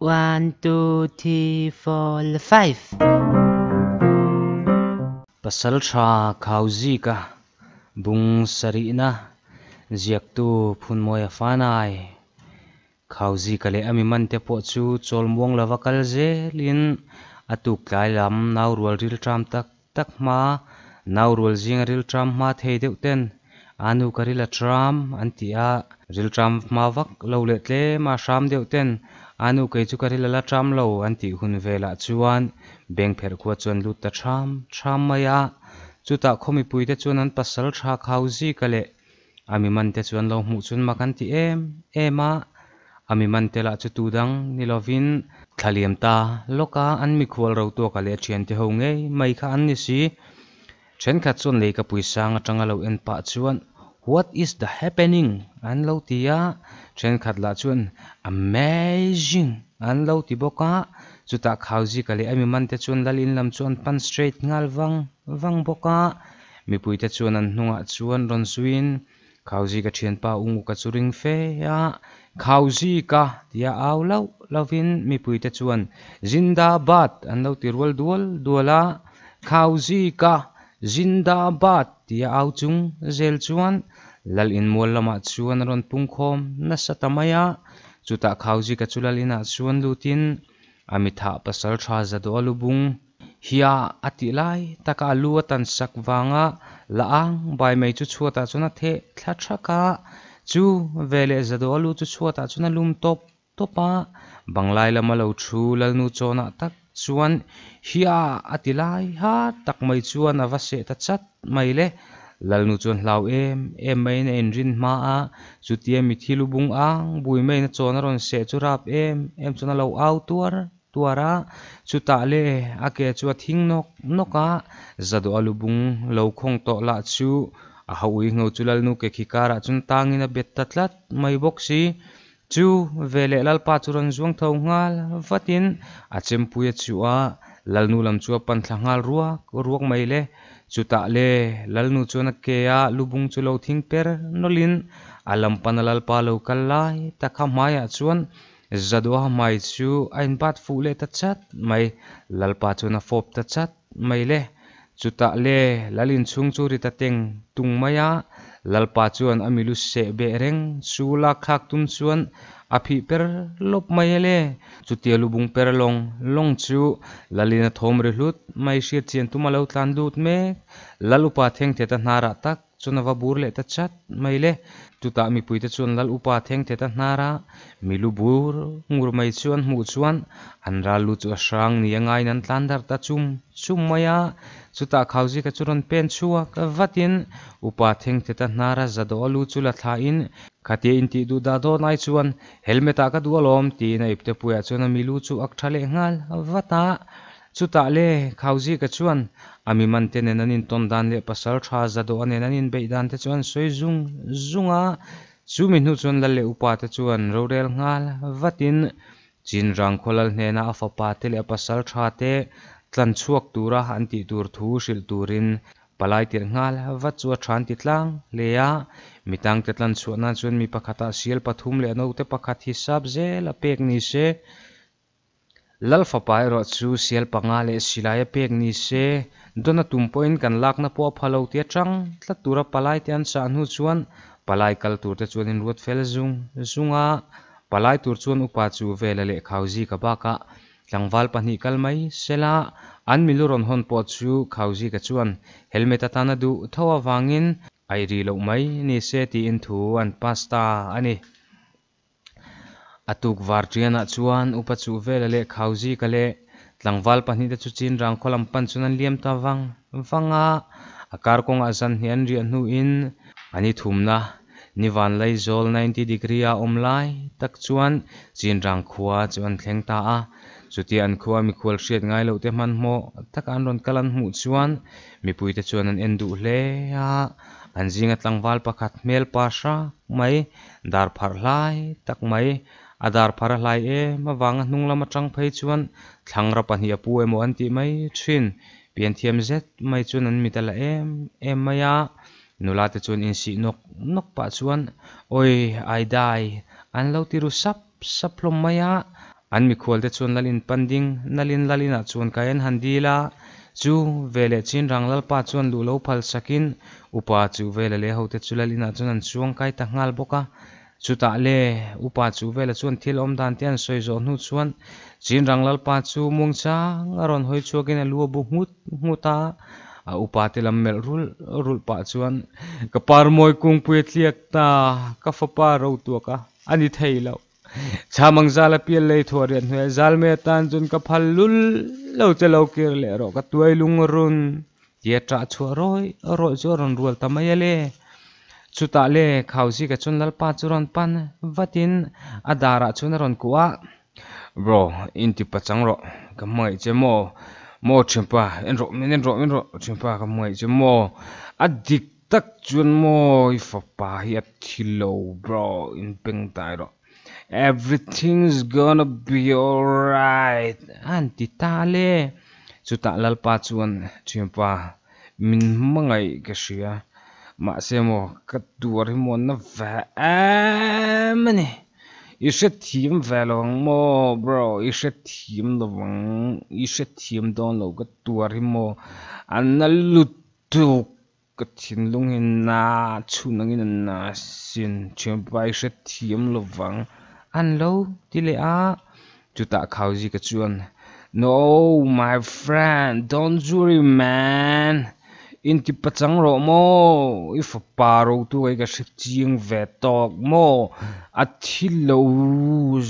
One, two, three, four, five. Pasal tra kauzi ka bung sari na ziak tu phun moya fanai. Kauzi ka le ami man te po chu chol muang lawa kal je lin atuk lai lam nau rual ril tram tak tak ma nau rual jing ril tram ma thei deuh ten anu ka ril tram antia ril tram ma vak lo le tle ma sham deuh ten anu kei chu ka ri lala tram lo an tih hun velah chuan beng pher khua chuan lut ta tham tham mai a chuta khomi puite chuan an pasal tha khau zi ka le ami man te chuan lo hmu chun makan ti em em a ami man te la chu tu dang ni lovin thaliam ta loka an mi khual ro to ka le thian te ho nge mai kha an ni si then kha chuan lei ka pui sang atanga lo en pa chuan what is the happening an lo tia then khat la chuan amazing an lo ti boka chuta khauji kali ami man te chuan lalin lam chuan pan straight ngal wang wang boka mipui te chuan an hnunga ah chuan ron suin khauji ka thian pa ungu ka churing fe ya khauji ka tia au lo lovin mipui te chuan zindabad an lo ti rual dual duala khauji ka zindabad tia au chung zel chuan lal in mual lamah chuan ron pungkhawm na sata maia ah, chuta khauji ka chu lal ina ah chuan lutin ami tha pasal tha zado alubung hia ati lai taka lu tan sak wanga ah. laang bai mai chu chuata chuna the thla thaka chu vele zado alu chu chuata chuna lum top topa banglai lama lo thu lalnu chona tak chuan hia ati lai ha tak mai chuan ava se ta chat mai le lalnu chuan hlau em em mai na en rin hma a chutia mi thilu bung ang bui mai na chon a ron se chu rap em em chon a lo au tuar tuara chu ta le a ke chu a thing nok noka zado alu bung lo khong to la chu a hoi ngo chu lalnu ke khikara ah chun tangin a bet tatlat mai boxi chu vele lalpa chu ron zuang tho ngal vatin a chempui chu a lalnu lam chu a pan thlangal ruak ruak mai le chú chuta le lalnu chuan a kea lubung chu lo thing per nô lin alam panalal pa lo ta lai takha maia chuan zadua mai chu anh bắt bat lệ ta chat mai lalpa chuan a fop ta chat mai chú chuta le lalin chung chú ri ta teng tung maia lalpa chuan amilu sebereng be reng sula khak tum chuan a per lop mai le chutia lubung per long long chu lalina thom ri hlut mai sia chen tuma lo tlan dut me lalupa theng theta hnara tak chuna va bur le ta chat mai le tuta mi pui te chuan lal upa theng the ta hnara milu bur ngur mai chuan mu chuan anra lu chu asrang ni angai nan tlan dar ta chum chum maya chuta khauji ka churon pen chua ka vatin upa theng the ta hnara zado lu chu la tha in khate in ti du da do nai chuan helmet ka du alom ti na ipte puya chuan milu chu akthale ngal vata chuta le khauji ka chuan ami man ten en anin ton dan le pasal tha za do anen anin be dan te chuan soi zung zunga chu mi hnu chuan la le upa te chuan rorel ngal vatin chin rang kholal hnena a fapa te le pasal tha te tlan chuak tura han ti tur thu shil turin palai tir ngal va chu than ti tlang leya mitang te tlan chuana chuan mi pakhata sial pathum le no te pakhat hi sab zel a pek ni se ลัลฟปายรอซูเซียลปังาเลสิลายเพกนิเซดนตุมพอยนกันลักนะพอพะโลเทียจังตัตุระปลายเตีันสานุชวนปลายกัลตุรเตชวนินรูดเฟลซุงซุงอาปลายตุรชวนอุปาจูเวลเล็ข้าวจีกับบากะจังวัลปนิกัลไม่เซลาอันมิลูรอนฮอนปอจูข้าวจีกับชวนเฮลเมตตานาดูทว่าวังอินไอรีลโกไม่นิเซตีอินทูอันพาสตาอันนี้ atuk var tiana chuan upa chu vela le khauji ka le tlangwal pahnih te chu chin rangkhaw lampan chuan liam ta wang wanga akar kong a zan hian rian hnu in ani thumna ni lai zol 90 degree a om tak chuan chin rang khuwa chuan thleng ta a chuti an khuwa mi khol hriat ngai lo te man mo tak an ron kalan hmu chuan mi pui te chuan an endu hle a an zinga tlangwal pakhat mel pa sha mai dar phar lai tak mai adar phara hlai em awang hnung lama tang phei chuan thlangra pahnih apu emaw an tih mai thin pian thiam zet mai chuan an mitala em em mai a nula te chuan in si nok nok pa chuan oi ai dai an lo tiru sap sap lom mai a an mi khol te chuan lalin panding nalin lalina ah chuan kaian handila chu vele chin ranglal pa chuan lu lo phal sakin upa chu vele le ho te chulalina ah chuan an chuang kai ta ngal boka chuta le upa chu vela chuan thil om dan tian soizo hnu chuan chin ranglal pa chu mung cha ngaron hoi chuakin a lua bu hmut hmuta a upa tilam mel rul rul pa chuan ka par moi kung pui thliak ta ka fa pa ro tu ka ani thei lo cha mang zala pial lei thor yan hwe zal me tan chun ka phal lul lo che lo kir le ro ka tuai lung run ye tra chu roi roi chu ron rul tamaya le chuta le khauzi ka chun lalpa churon pan vatin adara chun ron kuwa bro inti pachang ro kamai chemo mo chimpa enro min enro enro chimpa kamai chemo adik tak chun mo ifapa hi athilo bro in ping tai ro everything's gonna be alright anti tale chuta lalpa chuan chimpa min mangai ka shia ma semo ka tur hi mon na va mani ishe team velong mo bro ishe team lovang ishe team don lo ka tur hi mo anna lutu ka tin lung hin na chu nang in na sin chen pa ishe team lovang an lo tile a chuta khauji ka chuan no my friend don't worry man in ki pachang ro mo if paro tu ai ka chiang ve tok mo a thilo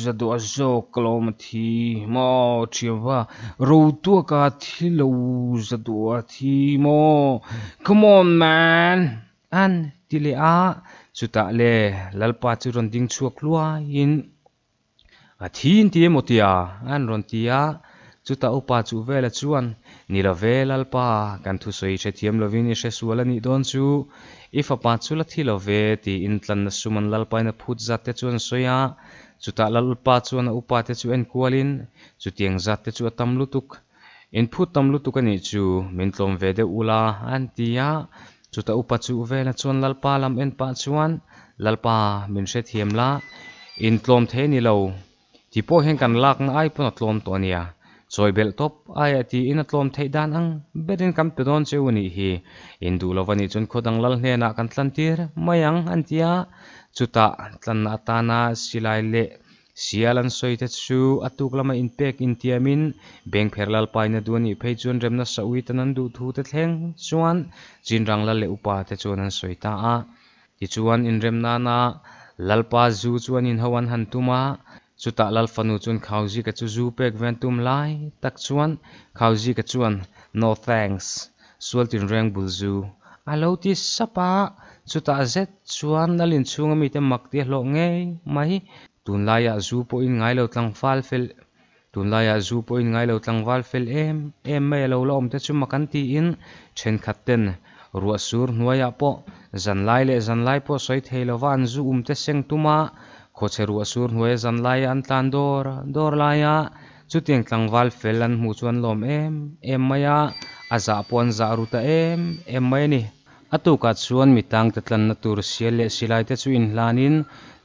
za do azo klom thi mo chiwa ro tu ka thilo za do thi mo come on man an tile a chuta le lalpa chu ron ding chuak lua in a thin ti motia an ron tia chuta upa chu vela chuan nilo velal pa kan thu soi che thiam lovin i she sual ani don chu ifa pa chula thilo ve ti in tlan na suman lal paina phut zat te chuan soya chuta lal pa chuan upa te chu en kualin chu tiang zat te chu atam lutuk in phut tam lutuk ani chu min tlom ve de ula an tia ta upa chu vela chuan lal pa lam en pa chuan lal pa min she thiam la in tlom the ni lo ti po hen kan lak na Soi bel top ai ati in atlom thei ang berin kam pedon che uni hi indu lovani chun khodang lal hne na kan tlan mayang antia chuta tlan atana silai le sialan soite chu atuk lama impact in tiamin bank pherlal paina duani phei chun remna sawi tanan du thu te thleng chuan jinrang la le upa te chuan an soita a ti chuan in remna na lalpa zu chuan in hawan han tuma chuta lal fanu chun khauji ka chu zu pek ven tum lai tak chuan khauji ka chuan no thanks sual tin reng bul zu alo ti sapa ta zet chuan alin chunga mi te mak te hlo nge mai tun lai ya zu po in ngai lo tlang fal fel tun lai ya zu po in ngai lo tlang wal fel em em me lo lo om te chu makan ti in chen khat ten ruwa sur nuaya po zan lai le zan lai po soi thei lo van zu um te seng tuma khocheru asur hnuai zan lai an tlan dawr dawr laia ah. chutiang tlangwal fel an hmu chuan lawm em em maia ah. a za puan za ruta em em mai ni atuka chuan mitang te tlan na tur sial leh silai te chu in hlanin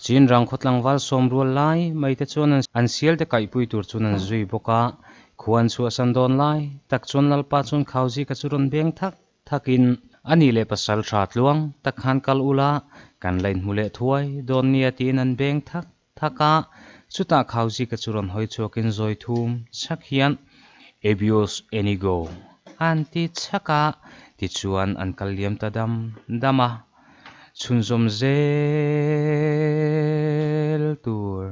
chin rang khotlangwal som rual lai mai te chuan an sial te kai pui tur chuan an zui boka ah. khuan chu asan don lai tak chuan lalpa chuan khauji ka churon beng thak thakin ani le pasal tha tluang tak han kal ula kan lain mule thuai don nia tin an beng thak thaka chuta khauji ka churon hoi chokin zoi thum sakhian abuse enigo anti chaka ti chuan an kaliam tadam dama chunzom zel tur